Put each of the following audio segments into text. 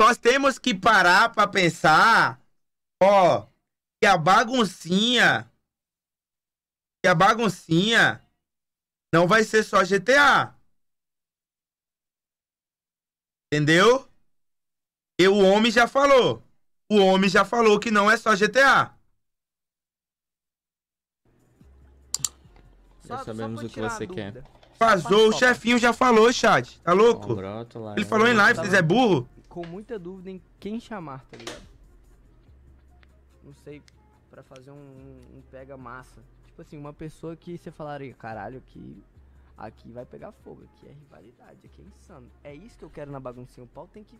Nós temos que parar para pensar, ó, que a baguncinha, que a baguncinha não vai ser só GTA. Entendeu? E o homem já falou. O homem já falou que não é só GTA. Já sabemos o que você quer. Vazou, o chefinho já falou, chat. Tá louco? Ele né? falou em live, tá vocês é burro? com muita dúvida em quem chamar, tá ligado? Não sei, para fazer um, um, pega massa. Tipo assim, uma pessoa que você falaria, caralho, que aqui vai pegar fogo, aqui é rivalidade, aqui é insano. É isso que eu quero na baguncinha. O pau tem que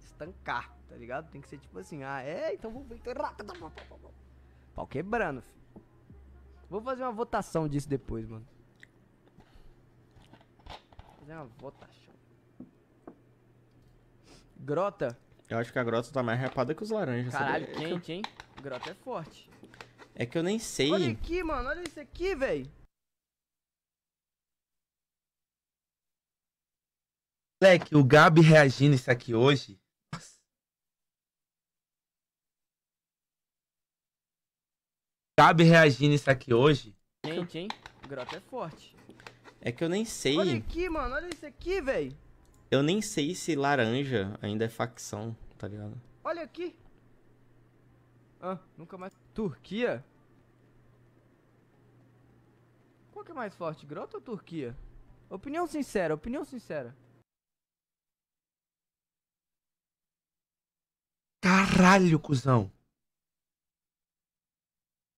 estancar, tá ligado? Tem que ser tipo assim, ah, é, então vou ver. Então é pau quebrando, filho. Vou fazer uma votação disso depois, mano. Vou fazer uma votação. Grota? Eu acho que a grota tá mais rapada que os laranjas. Caralho, é é é sabe? quente, hein? Grota é forte. É que eu nem sei. Olha aqui, mano. Olha isso aqui, velho. Moleque, o Gabi reagindo isso aqui hoje. Gabi reagindo isso aqui hoje. Gente, hein? Grota é forte. É que eu nem sei. Olha aqui, mano. Olha isso aqui, velho. Eu nem sei se laranja ainda é facção, tá ligado? Olha aqui! Ah, nunca mais. Turquia? Qual que é mais forte, Grota ou Turquia? Opinião sincera, opinião sincera. Caralho, cuzão!